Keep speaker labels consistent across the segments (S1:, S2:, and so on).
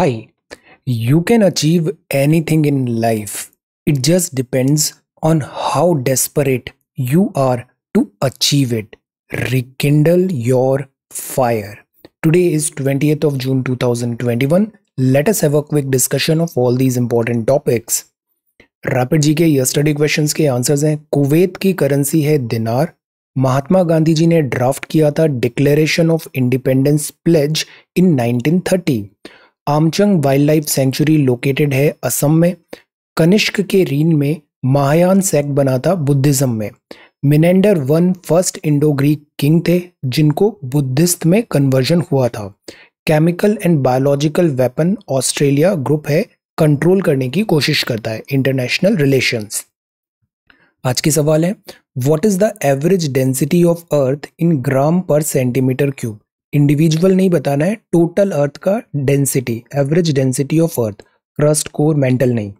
S1: Hi, you can achieve anything in life. It just depends on how desperate you are to achieve it. Rekindle your fire. Today is 20th of June 2021. Let us have a quick discussion of all these important topics. Rapid G K yesterday questions के answers हैं Kuwait की currency है dinar Mahatma Gandhi ji ने draft किया था declaration of independence pledge in 1930 Amchang wild life sanctuary located है असम में कनिष्क के रीन में महायान सेक्ट बना था बुद्धिज्म में Menander one first Indo Greek king थे जिनको बुद्धिस्ट में कन्वर्जन हुआ था chemical and biological weapon Australia group है कंट्रोल करने की कोशिश करता है इंटरनेशनल रिलेशंस आज के सवाल है what is the average density of earth in gram per centimetre cube individual नहीं बताना है टोटल अर्थ का density average density of earth crust core mantle नहीं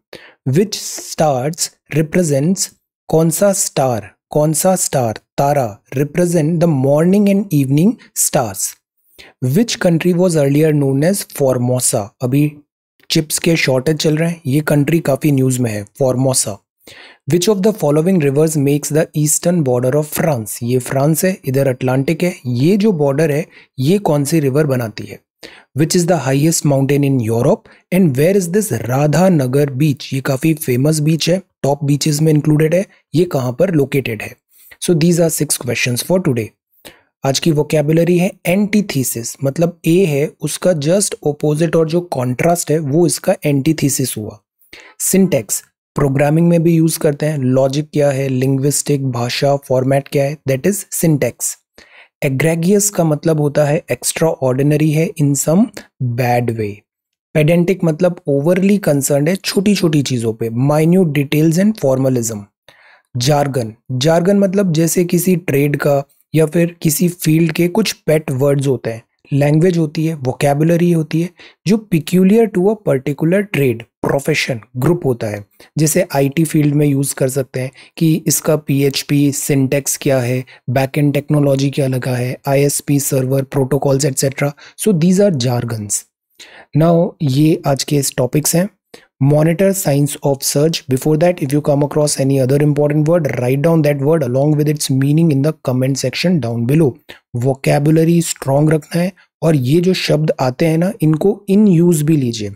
S1: विच स्टार्स रिप्रेजेंट्स कौन सा स्टार कौन सा स्टार तारा represent the morning and evening stars which country was earlier known as Formosa अभी चिप्स के शॉर्टेज चल रहे हैं ये कंट्री काफ़ी न्यूज़ में है Formosa which of the following rivers makes the eastern border of France ये फ्रांस है इधर अटलांटिक है ये जो बॉर्डर है ये कौन सी रिवर बनाती है which is the highest mountain in Europe and where is this Radhanagar beach ये काफ़ी फेमस बीच है टॉप बीचेस में इंक्लूडेड है ये कहाँ पर लोकेटेड है so these are six question for today आज की वोकेबुलरी है एंटीथीसिस मतलब ए है उसका जस्ट ओपोजिट और जो कॉन्ट्रास्ट है वो इसका एंटीथीसिस हुआ सिंटेक्स प्रोग्रामिंग में भी यूज़ करते हैं लॉजिक क्या है लिंग्विस्टिक भाषा फॉर्मेट क्या है दैट इज सिंटेक्स एग्रेगियस का मतलब होता है एक्स्ट्रा ऑर्डिनरी है in some bad way pedantic मतलब ओवरली कंसर्न है छोटी छोटी चीज़ों पे minute details and formalism jargon jargon मतलब जैसे किसी ट्रेड का या फिर किसी फील्ड के कुछ पेट वर्ड्स होते हैं लैंग्वेज होती है वोकेबुलरी होती है जो peculiar to a particular trade profession group होता है जिसे आईटी फील्ड में यूज़ कर सकते हैं कि इसका पीएचपी सिंटेक्स क्या है बैकएंड टेक्नोलॉजी क्या लगा है ISP server protocols etcetera so these are jargons now ये आज के इस टॉपिक्स हैं monitor signs of surge before that if you come across any other important word write down that word along with its meaning in the comment section down below vocabulary strong रखना है और ये जो शब्द आते हैं ना इनको इन यूज भी लीजिए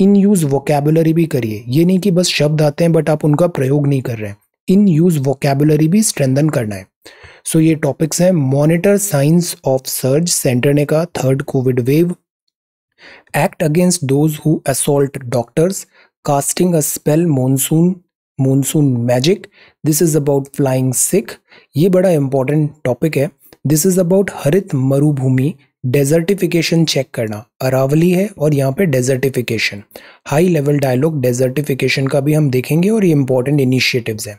S1: इन यूज़ वोकेबुलरी भी करिए ये नहीं कि बस शब्द आते हैं बट आप उनका प्रयोग नहीं कर रहे हैं इन यूज़ वोकेबुलरी भी स्ट्रेंथन करना है सो so, ये टॉपिक्स हैं monitor signs of surge centre ने कहा third COVID wave act against those who assault doctors casting a spell monsoon monsoon magic this is about flying Sikh ये बड़ा important topic है this is about Harit Marubhumi desertification check करना अरावली है और यहाँ पे desertification high level dialogue desertification का भी हम देखेंगे और ये इंपॉर्टेंट इनिशिएटिव्स हैं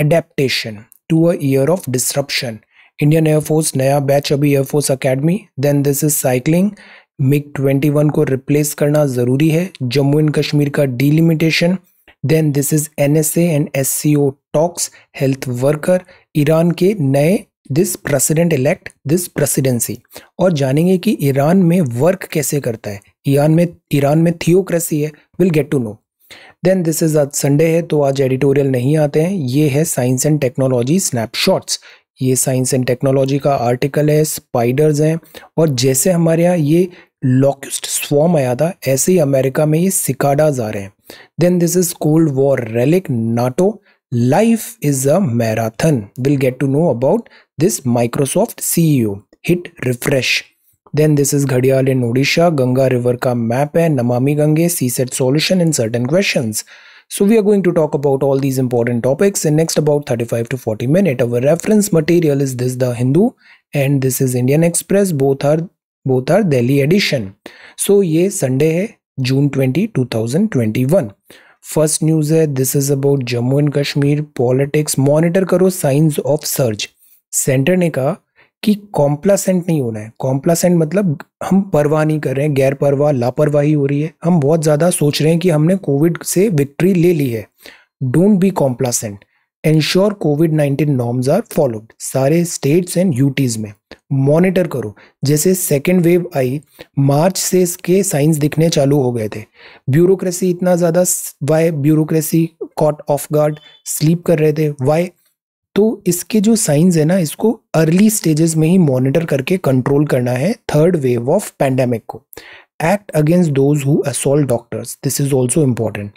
S1: adaptation to a year of disruption Indian air force नया बैच अभी air force academy then this is cycling twenty one को रिप्लेस करना ज़रूरी है जम्मू एंड कश्मीर का delimitation then this is N S A and S C O talks health worker Iran के नए this president elect this presidency और जानेंगे कि ईरान में वर्क कैसे करता है ईरान में ईरान में थियोक्रेसी है will get to know then this is आज संडे है तो आज एडिटोरियल नहीं आते हैं ये है साइंस एंड टेक्नोलॉजी स्नैपशॉट्स ये साइंस एंड टेक्नोलॉजी का आर्टिकल है स्पाइडर्स हैं और जैसे हमारे यहाँ ये लॉकस्ट स्वॉम आया था ऐसे ही अमेरिका में ये सिकाडाज आ रहे हैं then this is cold war relic NATO life is a marathon will get to know about this Microsoft CEO. Hit refresh. Then this is Ghadiyal in Odisha, Ganga River ka map hai, Namami Gange, CSET solution and certain questions. So we are going to talk about all these important topics in next about 35 to 40 minutes. Our reference material is this The Hindu and this is Indian Express. Both are both are Delhi edition. So ye Sunday hai, June 20, 2021. First news hai, this is about Jammu and Kashmir politics. Monitor karo signs of surge. Centre ने कहा कि कॉम्प्लासेंट नहीं होना है कॉम्प्लासेंट मतलब हम परवाह नहीं कर रहे हैं गैर परवाह लापरवाही हो रही है हम बहुत ज़्यादा सोच रहे हैं कि हमने कोविड से विक्ट्री ले ली है don't be complacent ensure COVID nineteen norms are followed सारे स्टेट्स एंड यूटीज में मॉनिटर करो जैसे सेकेंड वेव आई मार्च से इसके साइंस दिखने चालू हो गए थे ब्यूरोक्रेसी इतना ज़्यादा why bureaucracy caught off guard sleep कर रहे थे वाई तो इसके जो साइंस है ना इसको अर्ली स्टेजेस में ही मॉनिटर करके कंट्रोल करना है थर्ड वेव ऑफ पैंडेमिक को act against those who assault doctors this is also important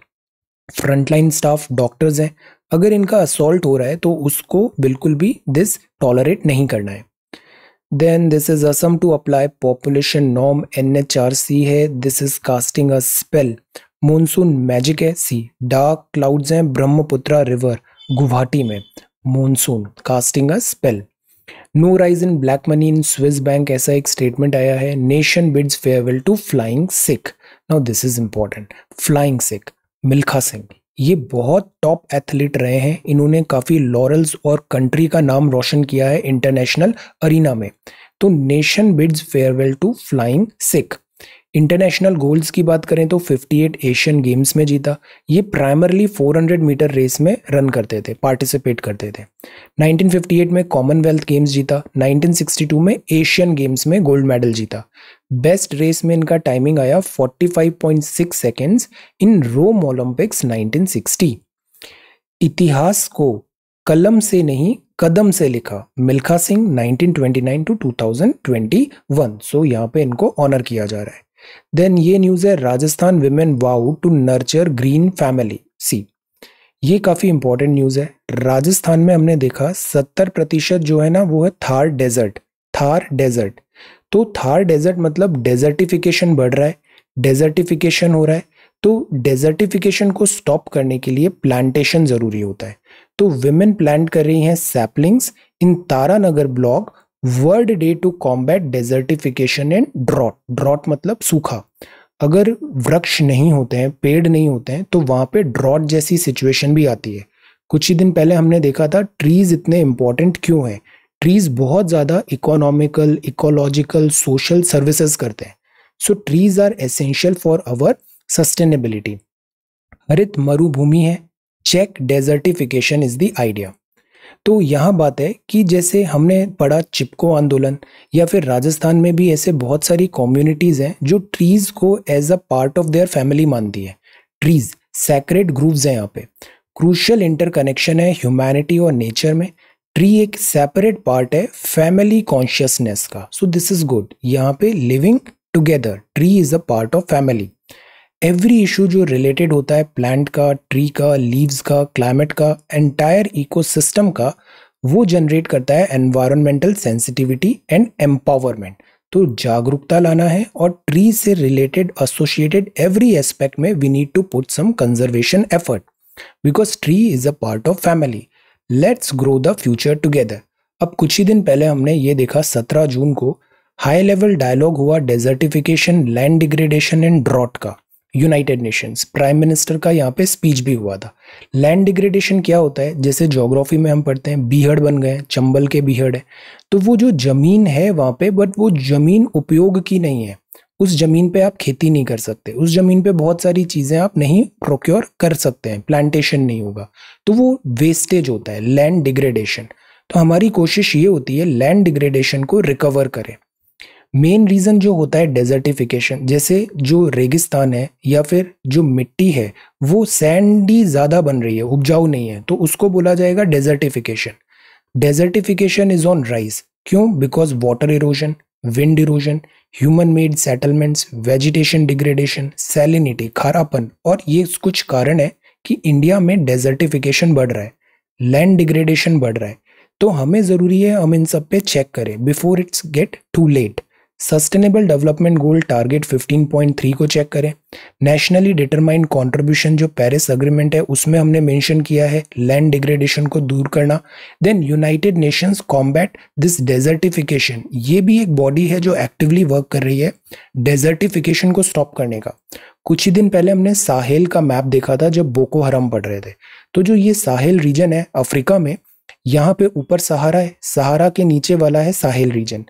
S1: frontline staff doctors हैं अगर इनका असोल्ट हो रहा है तो उसको बिल्कुल भी दिस टॉलरेट नहीं करना है then this is Assam to apply population norm N H R C है this is casting a spell monsoon magic है सी डार्क क्लाउड्स हैं ब्रह्मपुत्रा रिवर गुवाहाटी में monsoon casting a spell no rise in black money in Swiss bank ऐसा एक statement आया है nation bids farewell to flying Sikh now this is important flying Sikh Milkha Singh ये बहुत top athlete रहे हैं इन्होंने काफी लॉरल्स और कंट्री का नाम रोशन किया है इंटरनेशनल अरीना में तो nation bids farewell to flying Sikh international golds की बात करें तो 58 एशियन गेम्स में जीता ये प्राइमरली 400 मीटर रेस में रन करते थे पार्टिसिपेट करते थे 1958 में कॉमनवेल्थ गेम्स जीता 1962 में एशियन गेम्स में गोल्ड मेडल जीता बेस्ट रेस में इनका टाइमिंग आया 45.6 सेकंड्स इन रोम ओलंपिक्स 1960 इतिहास को कलम से नहीं कदम से लिखा मिल्खा सिंह 1929 टू 2021 सो यहां पे इनको ऑनर किया जा रहा है देन ये न्यूज़ है Rajasthan women vow to nurture green family see ये काफ़ी इंपॉर्टेंट न्यूज़ है राजस्थान में हमने देखा सत्तर प्रतिशत जो है ना वो है थार डेजर्ट थार डेजर्ट तो थार डेजर्ट मतलब डेजर्टिफिकेशन बढ़ रहा है डेजर्टिफिकेशन हो रहा है तो डेजर्टिफिकेशन को स्टॉप करने के लिए प्लांटेशन ज़रूरी होता है तो वुमेन प्लांट कर रही हैं saplings in Taranagar block world day to combat desertification and drought drought मतलब सूखा अगर वृक्ष नहीं होते हैं पेड़ नहीं होते हैं तो वहाँ पे ड्रॉट जैसी सिचुएशन भी आती है कुछ ही दिन पहले हमने देखा था ट्रीज़ इतने इंपॉर्टेंट क्यों हैं ट्रीज़ बहुत ज़्यादा इकोनॉमिकल इकोलॉजिकल सोशल सर्विसेज करते हैं so trees are essential for our sustainability Harit Marubhumi है check desertification is the idea तो यहाँ बात है कि जैसे हमने पढ़ा चिपको आंदोलन या फिर राजस्थान में भी ऐसे बहुत सारी कम्युनिटीज़ हैं जो ट्रीज़ को as a part of their family मानती है ट्रीज़ सेक्रेट ग्रुप्स हैं यहाँ पे क्रूशल इंटरकनेक्शन है ह्यूमैनिटी और नेचर में ट्री एक सेपरेट पार्ट है फैमिली कॉन्शियसनेस का सो दिस इज गुड यहाँ पे living together tree is a part of family every issue जो रिलेटेड होता है प्लांट का ट्री का लीव्स का क्लाइमेट का एंटायर इकोसिस्टम का वो जनरेट करता है एनवायरमेंटल सेंसिटिविटी एंड एम्पावरमेंट तो जागरूकता लाना है और ट्री से रिलेटेड एसोसिएटेड एवरी एस्पेक्ट में we need to put some conservation effort because tree is a part of family let's grow the future together अब कुछ ही दिन पहले हमने ये देखा 17 जून को हाई लेवल डायलॉग हुआ desertification land degradation and drought का यूनाइटेड नेशंस प्राइम मिनिस्टर का यहाँ पे स्पीच भी हुआ था लैंड डिग्रेडेशन क्या होता है जैसे जोग्राफी में हम पढ़ते हैं बीहड़ बन गए चंबल के बीहड़ है तो वो जो ज़मीन है वहाँ पे बट वो ज़मीन उपयोग की नहीं है उस ज़मीन पे आप खेती नहीं कर सकते उस ज़मीन पे बहुत सारी चीज़ें आप नहीं प्रोक्योर कर सकते हैं प्लांटेशन नहीं होगा तो वो वेस्टेज होता है लैंड डिग्रेडेशन तो हमारी कोशिश ये होती है लैंड डिग्रेडेशन को रिकवर करें मेन रीज़न जो होता है डेजर्टिफिकेशन जैसे जो रेगिस्तान है या फिर जो मिट्टी है वो सैंडी ज़्यादा बन रही है उपजाऊ नहीं है तो उसको बोला जाएगा desertification desertification is on rise क्यों because water erosion wind erosion human made settlements vegetation degradation salinity खारापन और ये कुछ कारण है कि इंडिया में डेजर्टिफिकेशन बढ़ रहा है लैंड डिग्रेडेशन बढ़ रहा है तो हमें ज़रूरी है हम इन सब पे चेक करें before it's get too late sustainable development goal target 15.3 को चेक करें नेशनली डिटरमाइंड कंट्रीब्यूशन जो पेरिस अग्रीमेंट है उसमें हमने मेंशन किया है लैंड डिग्रेडेशन को दूर करना then United Nations combat this desertification ये भी एक बॉडी है जो एक्टिवली वर्क कर रही है डेजर्टिफिकेशन को स्टॉप करने का कुछ ही दिन पहले हमने साहेल का मैप देखा था जब बोको हरम पढ़ रहे थे तो जो ये साहेल रीजन है अफ्रीका में यहाँ पे ऊपर सहारा है सहारा के नीचे वाला है साहेल रीजन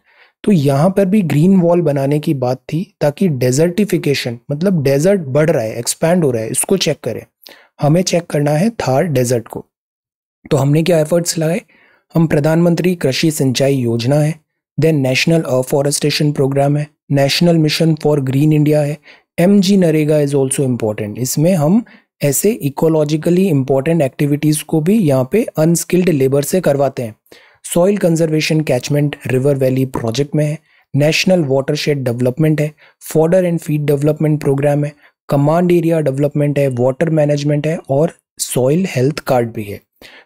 S1: तो यहाँ पर भी ग्रीन वॉल बनाने की बात थी ताकि डेजर्टिफिकेशन मतलब डेजर्ट बढ़ रहा है एक्सपैंड हो रहा है इसको चेक करें हमें चेक करना है थार डेजर्ट को तो हमने क्या एफर्ट्स लगाए हम प्रधानमंत्री कृषि सिंचाई योजना है देन नेशनल अफॉरेस्टेशन प्रोग्राम है national mission for green India है M G NREGA is also important इसमें हम ऐसे इकोलॉजिकली इम्पॉर्टेंट एक्टिविटीज़ को भी यहाँ पे अनस्किल्ड लेबर से करवाते हैं soil conservation catchment river valley project में है नेशनल वाटरशेड डेवलपमेंट है fodder and feed development programme है कमांड एरिया डेवलपमेंट है वाटर मैनेजमेंट है और सॉइल हेल्थ कार्ड भी है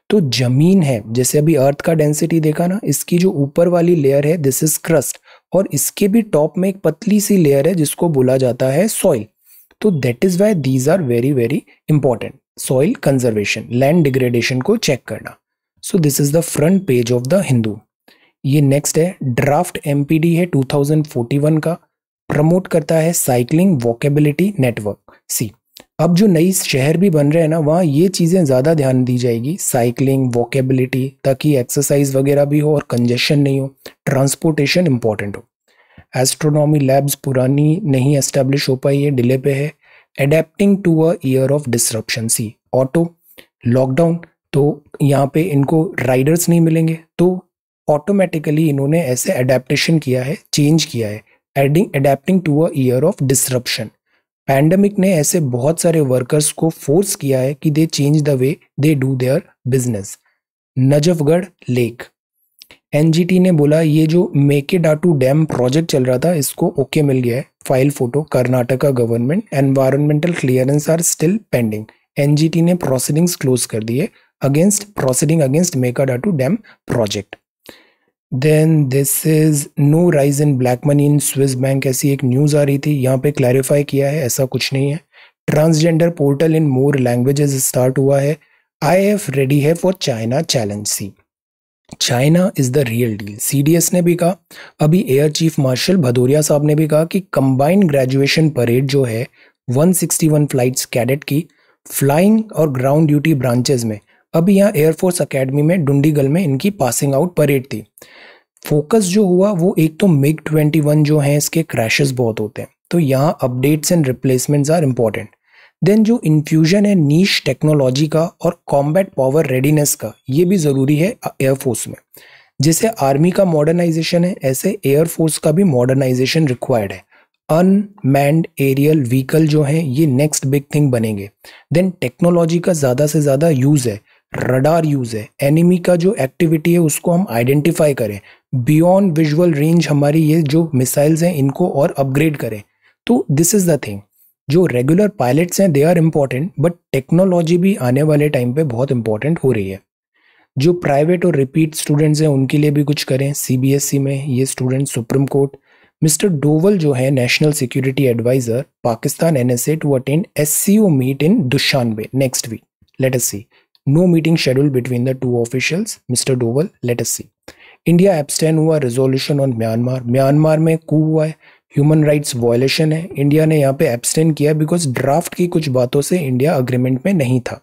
S1: तो जमीन है जैसे अभी अर्थ का डेंसिटी देखा ना इसकी जो ऊपर वाली लेयर है दिस इज क्रस्ट और इसके भी टॉप में एक पतली सी लेयर है जिसको बोला जाता है सॉइल तो that is why these are very very important soil conservation land degradation को चेक करना so this is the front page of the Hindu ये नेक्स्ट है ड्राफ्ट एमपीडी है 2041 का प्रमोट करता है साइकिलिंग वॉकेबिलिटी नेटवर्क सी अब जो नई शहर भी बन रहे हैं ना वहाँ ये चीज़ें ज़्यादा ध्यान दी जाएगी साइकिलिंग वॉकेबिलिटी ताकि एक्सरसाइज वगैरह भी हो और कंजेशन नहीं हो ट्रांसपोर्टेशन इम्पॉर्टेंट हो एस्ट्रोनॉमी लैब्स पुरानी नहीं एस्टेब्लिश हो पाई है डिले पे है adapting to a year of disruption see auto lockdown तो यहाँ पे इनको राइडर्स नहीं मिलेंगे तो ऑटोमेटिकली इन्होंने ऐसे अडेप्टशन किया है चेंज किया है adding adapting to a year of disruption pandemic ने ऐसे बहुत सारे वर्कर्स को फोर्स किया है कि they change the way they do their business Najafgarh lake NGT ने बोला ये जो मेके डाटू डैम प्रोजेक्ट चल रहा था इसको ओके okay मिल गया है file photo Karnataka government environmental clearance are still pending NGT ने प्रोसीडिंग्स क्लोज कर दिए against proceeding against Mekadatu Dam project. Then this is no rise in black money in Swiss bank ऐसी एक न्यूज़ आ रही थी यहाँ पे क्लैरिफाई किया है ऐसा कुछ नहीं है transgender portal in more languages start हुआ है आई एफ रेडी है for China challenge see China is the real deal CDS ने भी कहा अभी एयर चीफ मार्शल भदौरिया साहब ने भी कहा कि कंबाइंड ग्रेजुएशन परेड जो है 161 फ्लाइट्स कैडेट की फ्लाइंग और ग्राउंड ड्यूटी ब्रांचेज में अब यहाँ एयरफोर्स अकेडमी में डुंडीगल में इनकी पासिंग आउट परेड थी फोकस जो हुआ वो एक तो मिग ट्वेंटी वन जो हैं इसके क्रैशेस बहुत होते हैं तो यहाँ updates and replacements are important then जो इन्फ्यूजन है नीच टेक्नोलॉजी का और कॉम्बैट पावर रेडीनेस का ये भी ज़रूरी है एयरफोर्स में जैसे आर्मी का मॉडर्नाइजेशन है ऐसे एयरफोर्स का भी मॉडर्नाइजेशन रिक्वायर्ड है अनमैंड एरियल व्हीकल जो हैं ये नेक्स्ट बिग थिंग बनेंगे देन टेक्नोलॉजी का ज़्यादा से ज़्यादा यूज़ है रडार यूज़ है एनिमी का जो एक्टिविटी है उसको हम आइडेंटिफाई करें बियॉन्ड विजुअल रेंज हमारी ये जो मिसाइल्स हैं इनको और अपग्रेड करें तो दिस इज़ द थिंग जो रेगुलर पायलट्स हैं they are important but technology भी आने वाले टाइम पे बहुत इंपॉर्टेंट हो रही है जो प्राइवेट और रिपीट स्टूडेंट्स हैं उनके लिए भी कुछ करें सीबीएसई e में ये student supreme court mister Doval जो है national security adviser Pakistan N S A to attend S C O meet in Dushanbe next week let us see no meeting schedule between the two officials mister Doval let us see India abstain हुआ resolution on Myanmar Myanmar में coup हुआ है human rights violation है India ने यहाँ पे abstain किया because draft की कुछ बातों से इंडिया अग्रीमेंट में नहीं था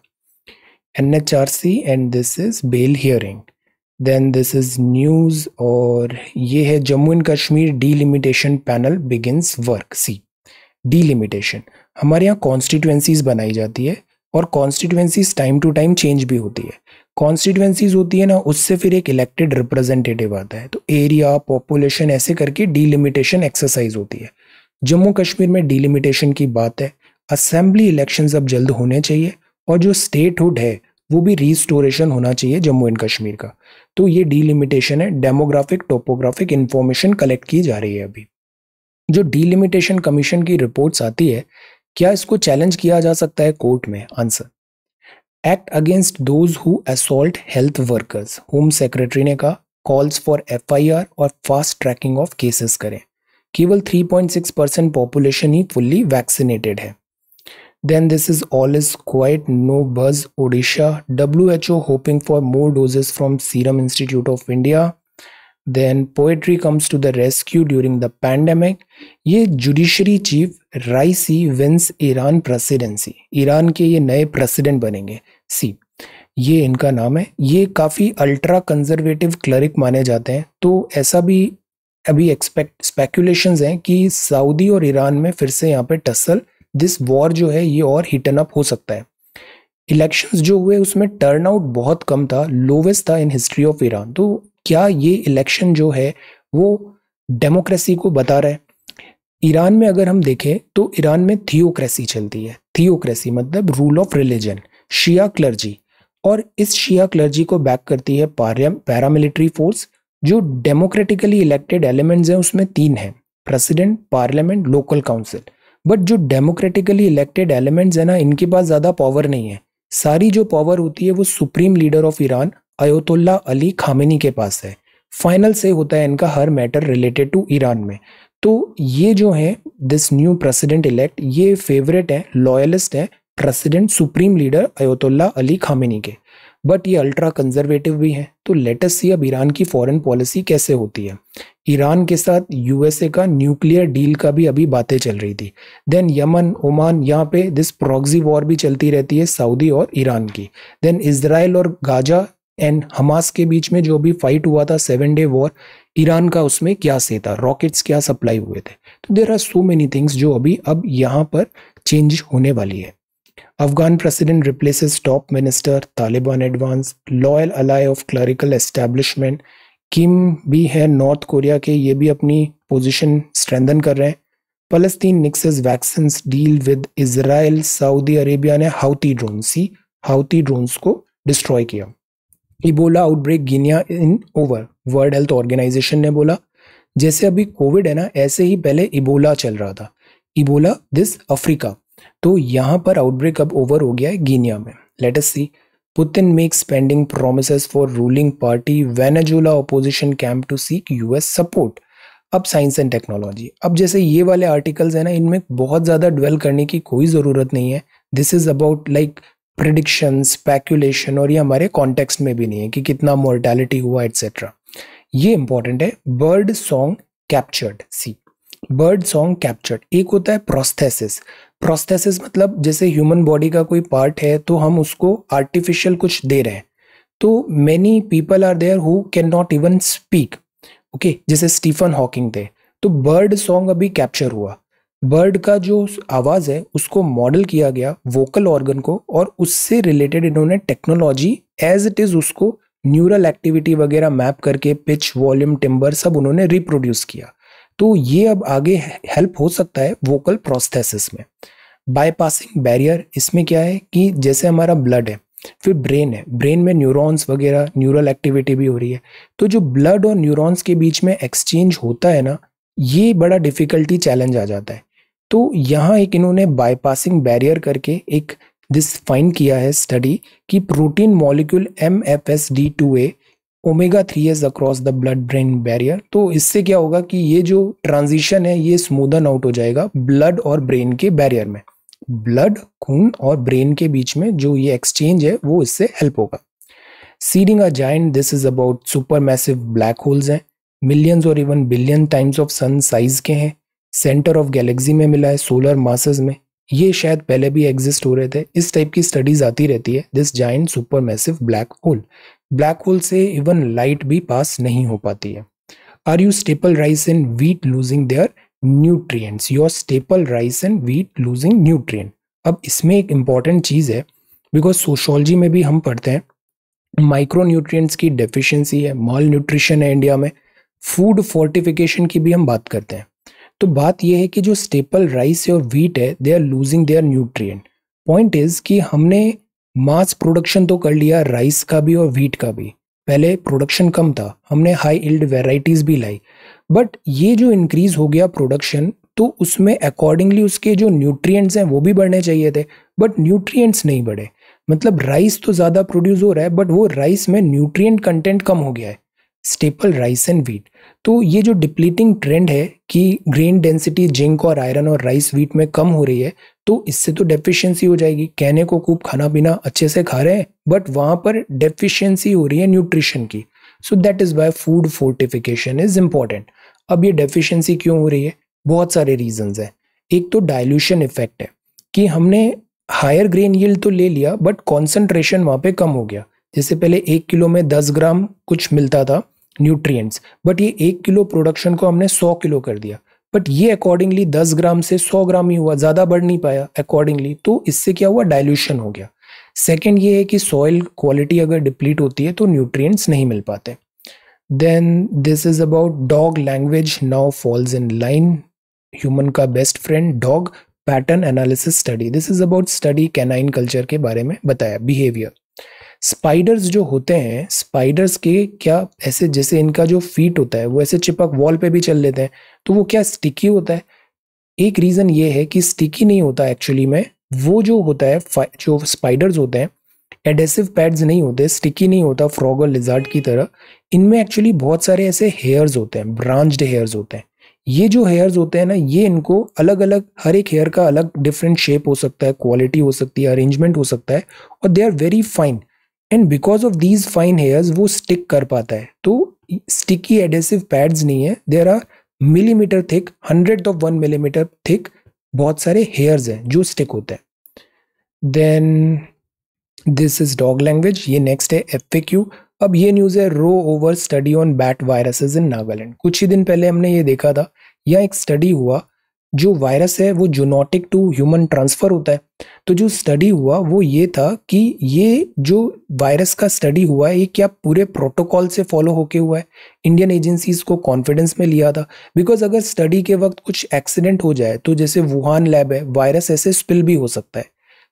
S1: N H R C and this is bail hearing then this is news और ये है Jammu and Kashmir delimitation panel begins work see delimitation हमारे यहाँ कॉन्स्टिट्यूएंसीज बनाई जाती है और constituencies time to time change भी होती है कॉन्स्टिट्युएंसीज होती है ना उससे फिर एक इलेक्टेड रिप्रेजेंटेटिव आता है तो एरिया पॉपुलेशन ऐसे करके डिलिमिटेशन एक्सरसाइज होती है जम्मू कश्मीर में डिलिमिटेशन की बात है असेंबली इलेक्शंस अब जल्द होने चाहिए और जो स्टेटहुड है वो भी रिस्टोरेशन होना चाहिए जम्मू एंड कश्मीर का तो ये डिलिमिटेशन है डेमोग्राफिक टोपोग्राफिक इन्फॉर्मेशन कलेक्ट की जा रही है अभी जो डिलिमिटेशन कमीशन की रिपोर्ट्स आती है क्या इसको चैलेंज किया जा सकता है कोर्ट में answer act against those who assault health workers home secretary ने कहा कॉल्स फॉर एफआईआर और फास्ट ट्रैकिंग ऑफ केसेस करें केवल 3.6 परसेंट पॉपुलेशन ही फुल्ली वैक्सीनेटेड है then this is all is quiet no buzz Odisha W H O hoping for more doses from Serum Institute of India then poetry comes to the rescue during the pandemic ये judiciary chief Raisi wins Iran presidency Iran के ये नए president बनेंगे सी ये इनका नाम है ये काफ़ी अल्ट्रा कंजर्वेटिव क्लरिक माने जाते हैं तो ऐसा भी अभी एक्सपेक्ट स्पेकुलेशंस हैं कि सऊदी और ईरान में फिर से यहाँ पे टसल दिस वॉर जो है ये और हिटन अप हो सकता है इलेक्शंस जो हुए उसमें टर्नआउट बहुत कम था लोवेस्ट था इन हिस्ट्री ऑफ ईरान तो क्या ये इलेक्शन जो है वो डेमोक्रेसी को बता रहा है ईरान में अगर हम देखें तो ईरान में थियोक्रेसी चलती है थियोक्रेसी मतलब rule of religion Shia clergy और इस शिया क्लर्जी को बैक करती है पैरामिलिट्री फोर्स जो डेमोक्रेटिकली इलेक्टेड एलिमेंट्स हैं उसमें तीन हैं president parliament local council but जो डेमोक्रेटिकली इलेक्टेड एलिमेंट्स हैं ना इनके पास ज़्यादा पावर नहीं है सारी जो पावर होती है वो supreme leader of Iran Ayatollah Ali Khamenei के पास है फाइनल से होता है इनका हर मैटर रिलेटेड टू ईरान में तो ये जो है दिस न्यू प्रेसिडेंट इलेक्ट ये फेवरेट है लॉयलिस्ट है president supreme leader Ayatollah Ali Khamenei के बट ये अल्ट्रा कंजर्वेटिव भी हैं तो लेटेस्ट सी अब ईरान की फॉरेन पॉलिसी कैसे होती है ईरान के साथ यूएसए का न्यूक्लियर डील का भी अभी बातें चल रही थी देन यमन ओमान यहाँ पे दिस प्रॉक्सी वॉर भी चलती रहती है सऊदी और ईरान की देन इसराइल और गाजा एंड हमास के बीच में जो भी फाइट हुआ था सेवन डे वॉर ईरान का उसमें क्या से था रॉकेट्स क्या सप्लाई हुए थे तो there are so many things जो अभी अब यहाँ पर चेंज होने वाली है Afghan president replaces top minister, Taliban advance, loyal ally of clerical establishment. किम भी है नॉर्थ कोरिया के ये भी अपनी पोजीशन स्ट्रेंथन कर रहे हैं Palestine nixes vaccine deal with Israel Saudi Arabia ने Houthi drone see Houthi drones को डिस्ट्रॉय किया Ebola outbreak Guinea in over world health organization ने बोला जैसे अभी कोविड है ना ऐसे ही पहले इबोला चल रहा था इबोला दिस अफ्रीका तो यहाँ पर आउटब्रेक अब ओवर हो गया है गीनिया में let us see Putin make spending promise for ruling party Venezuela opposition camp to seek US support अब साइंस एंड टेक्नोलॉजी अब जैसे ये वाले आर्टिकल्स हैं ना इनमें बहुत ज़्यादा डवेल करने की कोई ज़रूरत नहीं है this is about like prediction speculation और ये हमारे कॉन्टेक्स्ट में भी नहीं है कि कितना मोर्टेलिटी हुआ एट्सेट्रा ये इंपॉर्टेंट है bird song captured see bird song captured एक होता है प्रोस्थेसिस प्रोस्थेसिस मतलब जैसे ह्यूमन बॉडी का कोई पार्ट है तो हम उसको आर्टिफिशियल कुछ दे रहे हैं तो many people are there who can not even speak okay जैसे स्टीफन हॉकिंग थे तो बर्ड सॉन्ग अभी कैप्चर हुआ बर्ड का जो आवाज़ है उसको मॉडल किया गया वोकल ऑर्गन को और उससे रिलेटेड इन्होंने टेक्नोलॉजी एज इट इज़ उसको न्यूरल एक्टिविटी वगैरह मैप करके पिच वॉल्यूम टिम्बर सब उन्होंने रिप्रोड्यूस किया तो ये अब आगे हेल्प हो सकता है वोकल प्रोस्थेसिस में बाईपासिंग बैरियर इसमें क्या है कि जैसे हमारा ब्लड है फिर ब्रेन है ब्रेन में न्यूरॉन्स वगैरह न्यूरल एक्टिविटी भी हो रही है तो जो ब्लड और न्यूरॉन्स के बीच में एक्सचेंज होता है ना ये बड़ा डिफ़िकल्टी चैलेंज आ जाता है तो यहाँ एक इन्होंने बाईपासिंग बैरियर करके एक दिस फाइंड किया है स्टडी कि protein molecule M F S D two A omega three is across the blood brain barrier तो इससे क्या होगा कि ये जो ट्रांजिशन है ये स्मूदन आउट हो जाएगा ब्लड और ब्रेन के बैरियर में ब्लड खून और ब्रेन के बीच में जो ये एक्सचेंज है वो इससे हेल्प होगा seeding a giant this is about super massive black holes हैं मिलियंस और even billion times of sun size के हैं सेंटर ऑफ गैलेक्सी में मिला है सोलर मासज में ये शायद पहले भी एग्जिस्ट हो रहे थे इस टाइप की स्टडीज आती रहती है this giant super massive black hole black hole से इवन लाइट भी पास नहीं हो पाती है are you staple rice and wheat losing their nutrients your staple rice and wheat losing nutrient अब इसमें एक इम्पॉर्टेंट चीज़ है बिकॉज सोशोलॉजी में भी हम पढ़ते हैं माइक्रो न्यूट्रिएंट्स की डेफिशिएंसी है मॉल न्यूट्रिशन है इंडिया में फूड फोर्टिफिकेशन की भी हम बात करते हैं तो बात यह है कि जो स्टेपल राइस और व्हीट है they are losing their nutrient point is कि हमने मास प्रोडक्शन तो कर लिया राइस का भी और व्हीट का भी पहले प्रोडक्शन कम था हमने हाई इल्ड वेराइटीज़ भी लाई बट ये जो इंक्रीज़ हो गया प्रोडक्शन तो उसमें अकॉर्डिंगली उसके जो न्यूट्रिएंट्स हैं वो भी बढ़ने चाहिए थे बट न्यूट्रिएंट्स नहीं बढ़े मतलब राइस तो ज़्यादा प्रोड्यूस हो रहा है बट वो राइस में न्यूट्रिएंट कंटेंट कम हो गया है स्टेपल राइस एंड व्हीट तो ये जो डिप्लीटिंग ट्रेंड है कि ग्रेन डेंसिटी जिंक और आयरन और राइस वीट में कम हो रही है तो इससे तो डेफिशिएंसी हो जाएगी कहने को खूब खाना पीना अच्छे से खा रहे हैं बट वहाँ पर डेफिशिएंसी हो रही है न्यूट्रिशन की so that is why food fortification is important अब ये डेफिशिएंसी क्यों हो रही है बहुत सारे रीजनस हैं एक तो डायल्यूशन इफेक्ट है कि हमने हायर ग्रेन यील्ड तो ले लिया बट कॉन्सेंट्रेशन वहाँ पे कम हो गया जैसे पहले एक किलो में दस ग्राम कुछ मिलता था न्यूट्रिएंट्स बट ये एक किलो प्रोडक्शन को हमने सौ किलो कर दिया बट ये अकॉर्डिंगली दस ग्राम से सौ ग्राम ही हुआ ज़्यादा बढ़ नहीं पाया अकॉर्डिंगली तो इससे क्या हुआ डायल्यूशन हो गया सेकेंड ये है कि सॉइल क्वालिटी अगर डिप्लीट होती है तो न्यूट्रियट्स नहीं मिल पाते then this is about dog language now falls in line human का best friend dog pattern analysis study this is about study canine culture के बारे में बताया बिहेवियर स्पाइडर्स जो होते हैं स्पाइडर्स के क्या ऐसे जैसे इनका जो फीट होता है वो ऐसे चिपक वॉल पे भी चल लेते हैं तो वो क्या स्टिकी होता है एक रीज़न ये है कि स्टिकी नहीं होता एक्चुअली में वो जो होता है जो स्पाइडर्स होते हैं एडेसिव पैड्स नहीं होते स्टिकी नहीं होता फ्रॉग और लिजार्ड की तरह इनमें एक्चुअली बहुत सारे ऐसे हेयर्स होते हैं ब्रांच्ड हेयर्स होते हैं ये जो हेयर्स होते हैं ना ये इनको अलग अलग हर एक हेयर का अलग डिफरेंट शेप हो सकता है क्वालिटी हो सकती है अरेंजमेंट हो सकता है और they are very fine and because of these fine hairs वो स्टिक कर पाता है तो स्टिकी एडेसिव पैड्स नहीं है there are millimetre thick hundred of one millimetre thick बहुत सारे हेयर्स हैं जो स्टिक होते हैं then this is dog language ये नेक्स्ट है एफ क्यू अब ये न्यूज़ है row over study on bat viruses in Nagaland कुछ ही दिन पहले हमने ये देखा था यहाँ एक स्टडी हुआ जो वायरस है वो जोनोटिक टू ह्यूमन ट्रांसफ़र होता है तो जो स्टडी हुआ वो ये था कि ये जो वायरस का स्टडी हुआ है ये क्या पूरे प्रोटोकॉल से फॉलो होके हुआ है इंडियन एजेंसीज को कॉन्फिडेंस में लिया था बिकॉज अगर स्टडी के वक्त कुछ एक्सीडेंट हो जाए तो जैसे वुहान लैब है वायरस ऐसे स्पिल भी हो सकता है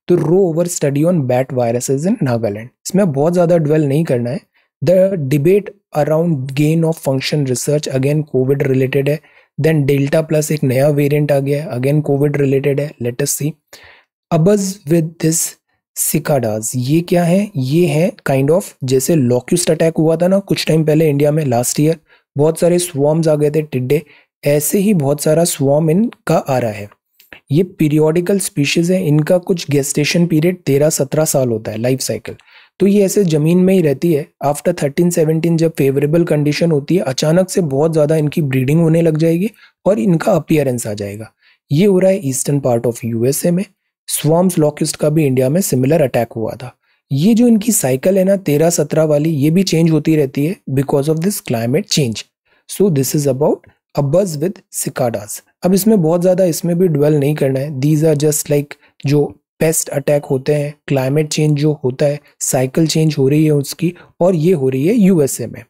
S1: तो row over study on bat viruses in Nagaland इसमें बहुत ज़्यादा डवेल नहीं करना है the debate around gain of function research again covid related है देन डेल्टा प्लस एक नया वेरिएंट आ गया अगेन कोविड रिलेटेड है let's see abuzz with this cicadas ये क्या है ये है काइंड kind ऑफ of, जैसे लॉक्यूस्ट अटैक हुआ था ना कुछ टाइम पहले इंडिया में लास्ट ईयर बहुत सारे स्वॉर्म्स आ गए थे टिड्डे ऐसे ही बहुत सारा स्वॉर्म इनका आ रहा है ये पीरियोडिकल स्पीशीज है इनका कुछ गेस्टेशन पीरियड तेरह सत्रह साल होता है लाइफ साइकिल तो ये ऐसे ज़मीन में ही रहती है आफ्टर थर्टीन सेवनटीन जब फेवरेबल कंडीशन होती है अचानक से बहुत ज़्यादा इनकी ब्रीडिंग होने लग जाएगी और इनका अपियरेंस आ जाएगा ये हो रहा है ईस्टर्न पार्ट ऑफ यूएसए में स्वाम्स लॉकिस्ट का भी इंडिया में सिमिलर अटैक हुआ था ये जो इनकी साइकिल है ना तेरह सत्रह वाली ये भी चेंज होती रहती है because of this climate change so this is about abuzz with cicadas अब इसमें बहुत ज़्यादा इसमें भी डवेल नहीं करना है दीज आर जस्ट लाइक जो पेस्ट अटैक होते हैं क्लाइमेट चेंज जो होता है साइकिल चेंज हो रही है उसकी और ये हो रही है यूएसए में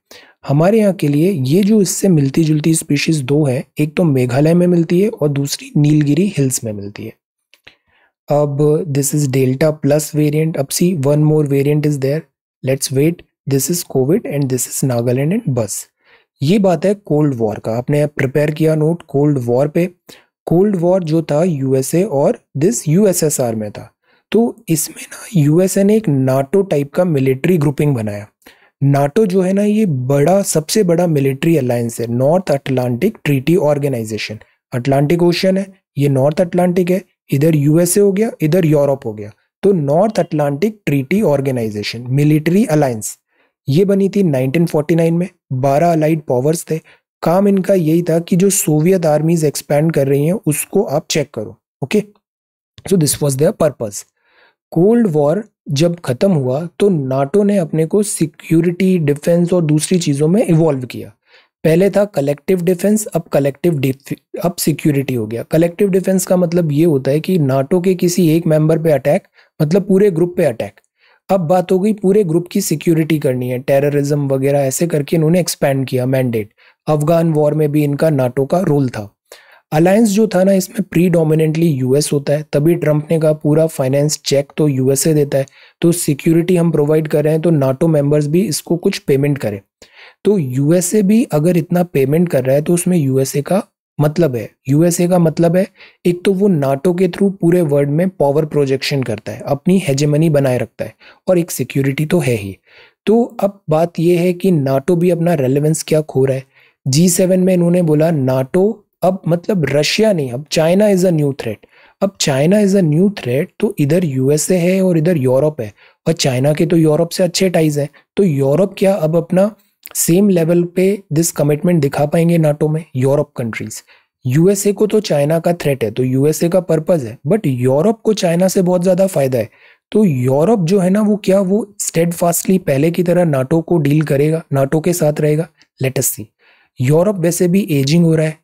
S1: हमारे यहाँ के लिए ये जो इससे मिलती जुलती स्पीशीज़ दो हैं एक तो मेघालय में मिलती है और दूसरी नीलगिरी हिल्स में मिलती है अब this is delta plus variant अब see one more variant is there let's wait this is covid and this is Nagaland and बस ये बात है कोल्ड वॉर का आपने प्रिपेयर किया नोट कोल्ड वॉर पे कोल्ड वॉर जो था यूएसए और दिस यूएसएसआर में था तो इसमें ना यूएसए ने एक नाटो टाइप का मिलिट्री ग्रुपिंग बनाया नाटो जो है ना ये बड़ा सबसे बड़ा मिलिट्री अलायंस है North Atlantic Treaty Organization Atlantic Ocean है ये नॉर्थ अटलांटिक है इधर यूएसए हो गया इधर यूरोप हो गया तो North Atlantic Treaty Organization military alliance ये बनी थी 1949 में 12 अलाइड पावर्स थे काम इनका यही था कि जो सोवियत आर्मीज एक्सपैंड कर रही हैं उसको आप चेक करो okay so this was their purpose cold war जब खत्म हुआ तो नाटो ने अपने को सिक्योरिटी डिफेंस और दूसरी चीज़ों में इवॉल्व किया पहले था कलेक्टिव डिफेंस अब कलेक्टिव अब सिक्योरिटी हो गया कलेक्टिव डिफेंस का मतलब ये होता है कि नाटो के किसी एक मेंबर पे अटैक मतलब पूरे ग्रुप पे अटैक अब बात हो गई पूरे ग्रुप की सिक्योरिटी करनी है टेररिज्म वगैरह ऐसे करके इन्होंने एक्सपैंड किया मैंडेट अफगान वॉर में भी इनका नाटो का रोल था अलायंस जो था ना इसमें प्री डोमिनेंटली यूएस होता है तभी ट्रंप ने कहा पूरा फाइनेंस चेक तो यूएसए देता है तो सिक्योरिटी हम प्रोवाइड कर रहे हैं तो नाटो मेंबर्स भी इसको कुछ पेमेंट करें तो यूएसए भी अगर इतना पेमेंट कर रहा है तो उसमें यूएसए का मतलब है यूएसए का मतलब है एक तो वो नाटो के थ्रू पूरे वर्ल्ड में पावर प्रोजेक्शन करता है अपनी हेजेमनी बनाए रखता है और एक सिक्योरिटी तो है ही तो अब बात यह है कि नाटो भी अपना रेलिवेंस क्या खो रहा है जी सेवन में इन्होंने बोला नाटो अब मतलब रशिया नहीं अब China is a new threat अब China is a new threat तो इधर यूएसए है और इधर यूरोप है और चाइना के तो यूरोप से अच्छे टाइज हैं तो यूरोप क्या अब अपना सेम लेवल पे दिस कमिटमेंट दिखा पाएंगे नाटो में यूरोप कंट्रीज यूएसए को तो चाइना का थ्रेट है तो यूएसए का पर्पज है बट यूरोप को चाइना से बहुत ज़्यादा फायदा है तो यूरोप जो है ना वो क्या वो स्टेड फास्टली पहले की तरह नाटो को डील करेगा नाटो के साथ रहेगा लेटेस्ट सी यूरोप वैसे भी एजिंग हो रहा है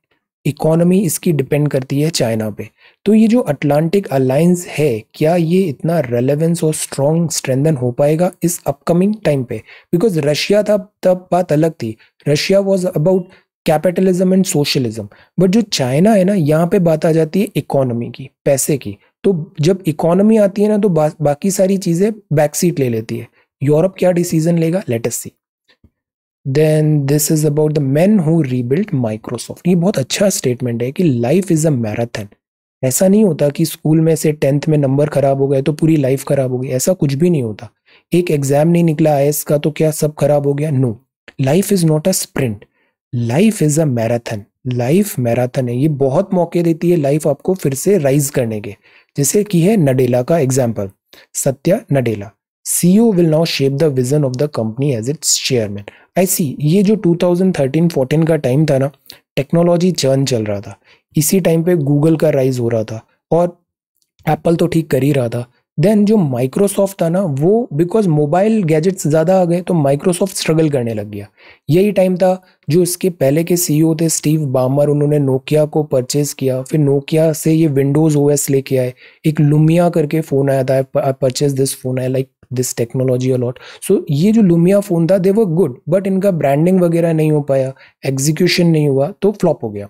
S1: इकोनॉमी इसकी डिपेंड करती है चाइना पे तो ये जो अटलांटिक अलायंस है क्या ये इतना रेलेवेंस और स्ट्रॉन्ग स्ट्रेंथन हो पाएगा इस अपकमिंग टाइम पे बिकॉज रशिया था तब बात अलग थी Russia was about capitalism and socialism but जो चाइना है ना यहाँ पे बात आ जाती है इकोनॉमी की पैसे की तो जब इकोनॉमी आती है ना तो बा, बाकी सारी चीज़ें बैकसीट ले लेती है यूरोप क्या डिसीजन लेगा latest see then this is about the man who rebuild Microsoft ये बहुत अच्छा स्टेटमेंट है कि लाइफ इज अ मैराथन ऐसा नहीं होता कि स्कूल में से टेंथ में नंबर खराब हो गए तो पूरी लाइफ खराब हो गई ऐसा कुछ भी नहीं होता एक एग्जाम नहीं निकला आई का तो क्या सब खराब हो गया no life is not a sprint life is a marathon life marathon है ये बहुत मौके देती है लाइफ आपको फिर से राइज करने के जैसे कि है नडेला का example Satya Nadella CEO will now shape the vision of the company as its chairman ऐसी ये जो 2013-14 का टाइम था ना टेक्नोलॉजी चर्न चल रहा था इसी टाइम पे गूगल का राइज हो रहा था और एप्पल तो ठीक कर ही रहा था देन जो माइक्रोसॉफ्ट था ना वो बिकॉज मोबाइल गैजेट्स ज़्यादा आ गए तो माइक्रोसॉफ्ट स्ट्रगल करने लग गया यही टाइम था जो इसके पहले के सी e थे स्टीव बामर उन्होंने नोकिया को परचेज़ किया फिर नोकिया से ये विंडोज़ ओ लेके आए एक लुमिया करके फ़ोन आया था परचेज दिस फ़ोन आया like this technology a lot so ये जो लुमिया फ़ोन था दे वर गुड बट इनका ब्रांडिंग वगैरह नहीं हो पाया एग्जीक्यूशन नहीं हुआ तो फ्लॉप हो गया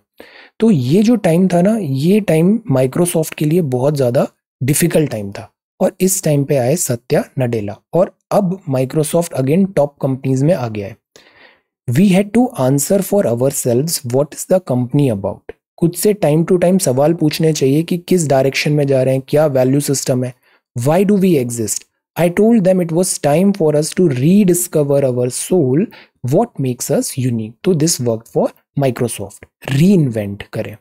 S1: तो ये जो टाइम था ना ये टाइम माइक्रोसॉफ्ट के लिए बहुत ज़्यादा डिफ़िकल्ट टाइम था और इस टाइम पे आए सत्या नडेला और अब माइक्रोसॉफ्ट अगेन टॉप कंपनीज में आ गया है we had to answer for ourselves what is the company about खुद से टाइम टू टाइम सवाल पूछने चाहिए कि किस डायरेक्शन में जा रहे हैं क्या वैल्यू सिस्टम है why do we exist I told them it was time for us to rediscover our soul, what makes us unique. तो this work for Microsoft reinvent करें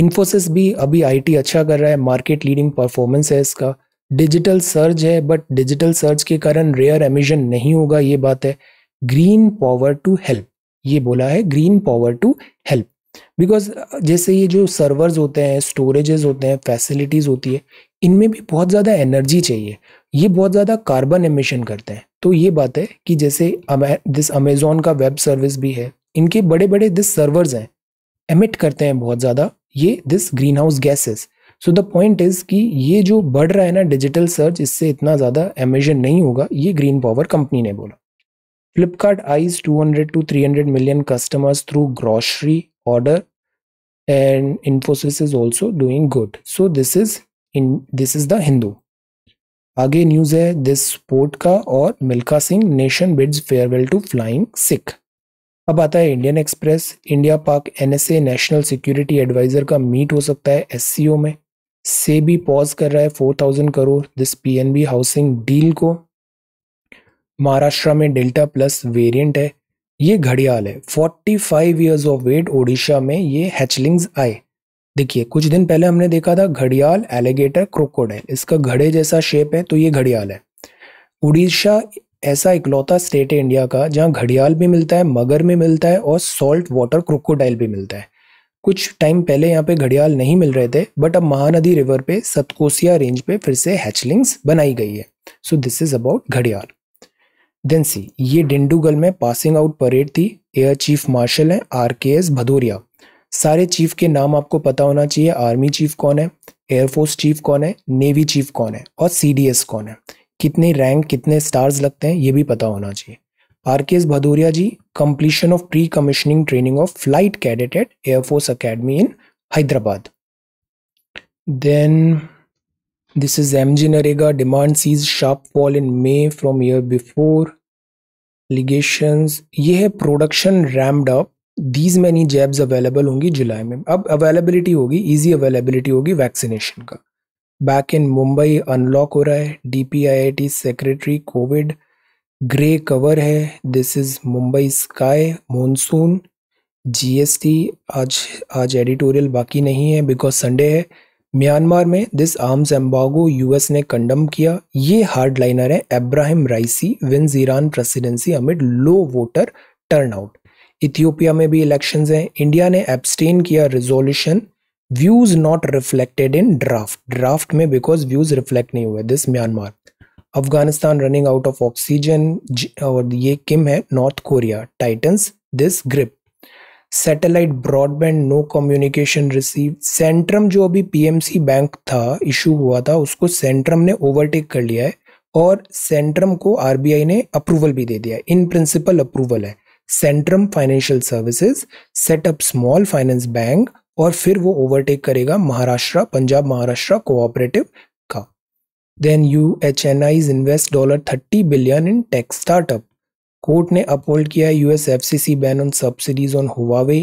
S1: इन्फोसिस भी अभी आईटी अच्छा कर रहा है मार्केट लीडिंग परफॉर्मेंस है इसका डिजिटल सर्ज है बट डिजिटल सर्ज के कारण रेयर एमिशन नहीं होगा ये बात है ग्रीन पावर टू हेल्प ये बोला है green power to help because uh, जैसे ये जो सर्वर्स होते हैं स्टोरेजेस होते हैं फैसिलिटीज़ होती है इनमें भी बहुत ज़्यादा एनर्जी चाहिए ये बहुत ज़्यादा कार्बन एमिशन करते हैं तो ये बात है कि जैसे दिस अमेज़ोन का वेब सर्विस भी है इनके बड़े बड़े दिस सर्वर्स हैं एमिट करते हैं बहुत ज़्यादा ये this greenhouse gases so the point is कि ये जो बढ़ रहा है ना डिजिटल सर्च इससे इतना ज़्यादा एमिशन नहीं होगा ये ग्रीन पावर कंपनी ने बोला Flipkart eyes 200 to 300 million customers through grocery order and infosys is also doing good so this is in this is the hindu आगे न्यूज है दिस स्पोर्ट का और Milkha Singh nation bids farewell to flying Sikh अब आता है Indian Express India Pak NSA national security adviser का meet हो सकता है एससीओ में से भी पॉज कर रहा है four thousand crore this PNB housing deal को महाराष्ट्र में डेल्टा प्लस वेरिएंट है ये घड़ियाल है forty five years of wait Odisha में ये हैचलिंग्स आए देखिए कुछ दिन पहले हमने देखा था घड़ियाल एलिगेटर क्रोकोडाइल इसका घड़े जैसा शेप है तो ये घड़ियाल है उड़ीसा ऐसा इकलौता स्टेट है इंडिया का जहाँ घड़ियाल भी मिलता है मगर भी मिलता है और सॉल्ट वाटर क्रोकोडाइल भी मिलता है कुछ टाइम पहले यहाँ पे घड़ियाल नहीं मिल रहे थे बट अब महानदी रिवर पे सतकोसिया रेंज पे फिर से हैचलिंग्स बनाई गई है सो दिस इज अबाउट घड़ियाल देन सी ये डिंडूगल में पासिंग आउट परेड थी एयर चीफ मार्शल है आर के एस भदौरिया सारे चीफ के नाम आपको पता होना चाहिए आर्मी चीफ कौन है एयरफोर्स चीफ कौन है नेवी चीफ कौन है और सीडीएस कौन है कितने रैंक कितने स्टार्स लगते हैं ये भी पता होना चाहिए R K S Bhadauria ji completion of pre commissioning training of flight cadet at air force academy in Hyderabad then This is MG Narega. Demand sees sharp fall in May from year before. लिगेशंस ये है production ramped up these many jabs available होंगी जुलाई में अब availability होगी easy availability होगी vaccination का बैक इन मुंबई अनलॉक हो रहा है D P I I T secretary covid grey cover है this is Mumbai sky monsoon GST आज आज एडिटोरियल बाकी नहीं है बिकॉज संडे है म्यांमार में दिस आर्म्स एम्बागो यूएस ने कंडम किया ये हार्ड लाइनर है Abraham Raisi wins Iran presidency amid low voter turnout Ethiopia में भी इलेक्शंस हैं इंडिया ने एब्सटेन किया resolution views not reflected in draft draft में बिकॉज व्यूज रिफ्लेक्ट नहीं हुए this Myanmar Afghanistan running out of oxygen और ये किम है North Korea tightens this grip satellite broadband no communication receive Centrum जो अभी पीएमसी बैंक था इशू हुआ था उसको सेंट्रम ने ओवरटेक कर लिया है और सेंट्रम को आरबीआई ने अप्रूवल भी दे दिया है इन प्रिंसिपल अप्रूवल है Centrum financial services setup small finance bank और फिर वो ओवरटेक करेगा महाराष्ट्र पंजाब महाराष्ट्र कोऑपरेटिव का then U H N Is invest dollar thirty billion in tech startup court ने अपहोल्ड किया है US see ban on subsidies on Huawei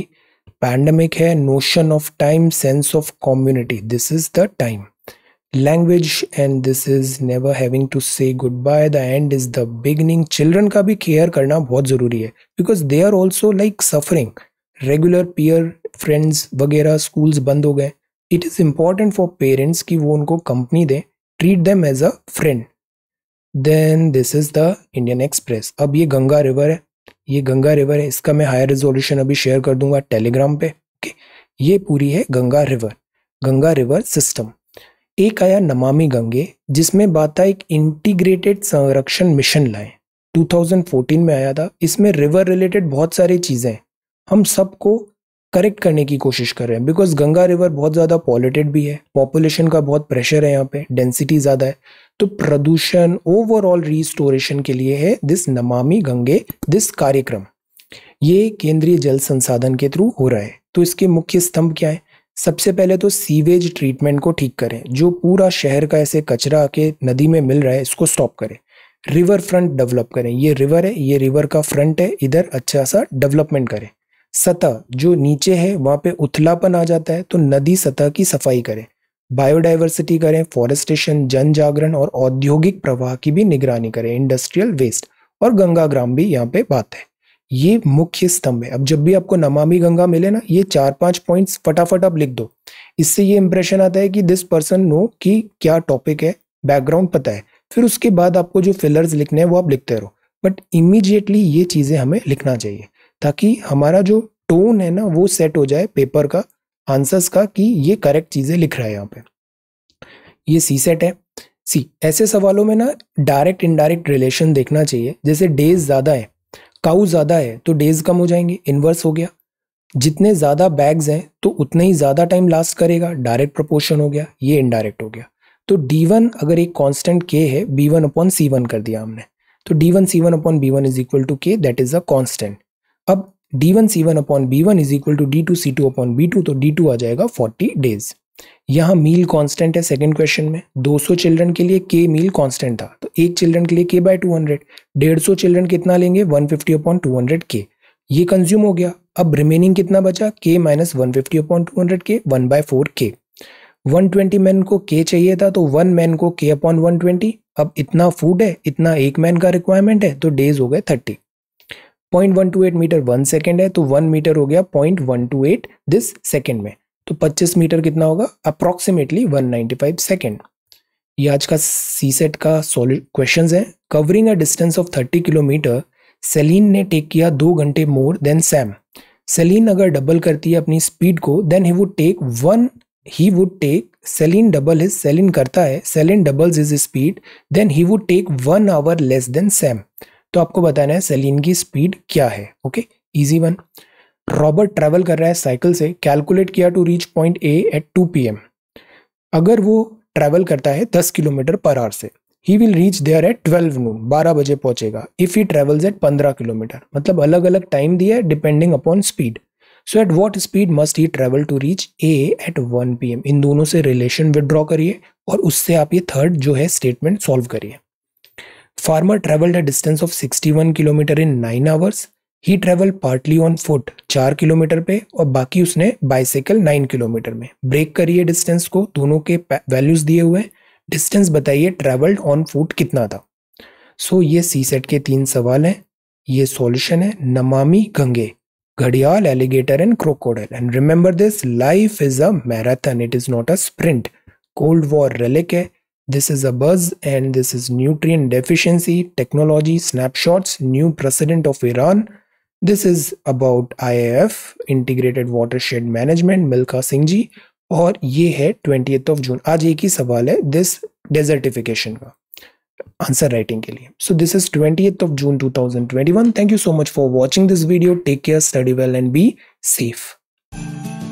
S1: pandemic है notion of time sense of community this is the time language and this is never having to say good bye the end is the beginning children का भी care करना बहुत ज़रूरी है because they are also like suffering regular peer friends वगैरह schools बंद हो गए it is important for parents कि वो उनको कंपनी दें treat them as a friend then this is the Indian Express अब ये गंगा रिवर है ये गंगा रिवर है इसका मैं हायर रेजोल्यूशन अभी शेयर कर दूंगा टेलीग्राम पे ओके ये पूरी है Ganga river Ganga river system एक आया नमामि गंगे जिसमें बात था एक इंटीग्रेटेड संरक्षण मिशन लाए 2014 में आया था इसमें रिवर रिलेटेड बहुत सारी चीज़ें हम सबको करेक्ट करने की कोशिश कर रहे हैं बिकॉज गंगा रिवर बहुत ज़्यादा पॉल्यूटेड भी है पॉपुलेशन का बहुत प्रेशर है यहाँ पे डेंसिटी ज़्यादा है तो प्रदूषण ओवरऑल रिस्टोरेशन के लिए है दिस नमामि गंगे दिस कार्यक्रम ये केंद्रीय जल संसाधन के थ्रू हो रहा है तो इसके मुख्य स्तंभ क्या है सबसे पहले तो सीवेज ट्रीटमेंट को ठीक करें जो पूरा शहर का ऐसे कचरा के नदी में मिल रहा है इसको स्टॉप करें रिवर फ्रंट डेवलप करें ये रिवर है ये रिवर का फ्रंट है इधर अच्छा सा डेवलपमेंट करें सतह जो नीचे है वहाँ पे उथलापन आ जाता है तो नदी सतह की सफाई करें बायोडाइवर्सिटी करें फॉरेस्टेशन जन जागरण और औद्योगिक प्रवाह की भी निगरानी करें इंडस्ट्रियल वेस्ट और गंगा ग्राम भी यहाँ पे बात है ये मुख्य स्तंभ है अब जब भी आपको नमामि गंगा मिले ना ये चार पांच पॉइंट्स फटाफट आप लिख दो इससे ये इंप्रेशन आता है कि दिस पर्सन नो कि क्या टॉपिक है बैकग्राउंड पता है फिर उसके बाद आपको जो फिलर्स लिखने हैं वो आप लिखते रहो बट इमीजिएटली ये चीज़ें हमें लिखना चाहिए ताकि हमारा जो टोन है ना वो सेट हो जाए पेपर का आंसर्स का कि ये करेक्ट चीज़ें लिख रहा है यहाँ पे ये सी सेट है सी ऐसे सवालों में ना डायरेक्ट इनडायरेक्ट रिलेशन देखना चाहिए जैसे डेज ज़्यादा है काउ ज़्यादा है तो डेज कम हो जाएंगे इनवर्स हो गया जितने ज़्यादा बैग्स हैं तो उतने ही ज़्यादा टाइम लास्ट करेगा डायरेक्ट प्रपोर्शन हो गया ये इनडायरेक्ट हो गया तो D1 अगर एक कांस्टेंट K है B1 वन अपॉन सी वन कर दिया हमने तो D1 C1 C one upon B one is equal to K that is a constant D one C one upon B one is equal to D two C two upon B two तो D two आ जाएगा forty days यहाँ meal constant है second question में 200 children के लिए के मील constant था तो एक चिल्ड्रन के लिए के बाय 200 सौ चिल्ड्रन कितना लेंगे 150 फिफ्टी अपॉन टू के ये कंज्यूम हो गया अब रिमेनिंग कितना बचा K minus one fifty upon two hundred K one by four K one twenty man को के चाहिए था तो वन मैन को के अपॉन वन ट्वेंटी अब इतना फूड है इतना एक मैन का रिक्वायरमेंट है तो डेज हो गए thirty point one two eight metre one second है तो वन मीटर हो गया point one two eight this second में तो पच्चीस मीटर कितना होगा approximately one ninety five second ये आज का सी सेट का सॉलिड क्वेश्चन है covering a distance of thirty kilometre Selin ने टेक किया दो घंटे मोर देन सैम सेलिन अगर डबल करती है अपनी स्पीड को then he would take one he would take Selin double is Selin करता है Selin doubles his speed then he would take one hour less than Sam तो आपको बताना है सेलिन की स्पीड क्या है okay easy one Robert travel कर रहा है साइकिल से कैलकुलेट किया to reach point A at two P अगर वो ट्रैवल करता है दस किलोमीटर पर आवर से he will reach there at twelve noon बारह बजे पहुंचेगा इफ़ ही ट्रेवल्स एट पंद्रह किलोमीटर मतलब अलग अलग टाइम दिया है depending upon speed so at what speed must he travel to reach A at one P इन दोनों से रिलेशन विदड्रॉ करिए और उससे आप ये थर्ड जो है स्टेटमेंट सॉल्व करिए Farmer traveled a distance of 61 kilometre in nine hours he travel partly on foot चार किलोमीटर पे और बाकी उसने बाइसाइकिल नाइन किलोमीटर में ब्रेक करिए डिस्टेंस को दोनों के वैल्यूज दिए हुए डिस्टेंस बताइए ट्रेवल्ड ऑन फुट कितना था सो so, ये सी सेट के तीन सवाल हैं ये सॉल्यूशन है नमामि गंगे घड़ियाल alligator and crocodile and remember this life is a marathon it is not a sprint cold war relic है This is a buzz and this is nutrient deficiency, technology, snapshots, new president of Iran. This is about IAF, Integrated Watershed Management, Milka Singhji. और ये है 20th of June. आज एक ही सवाल this desertification answer writing के लिए. So this is 20th of June 2021. Thank you so much for watching this video. Take care, study well and be safe.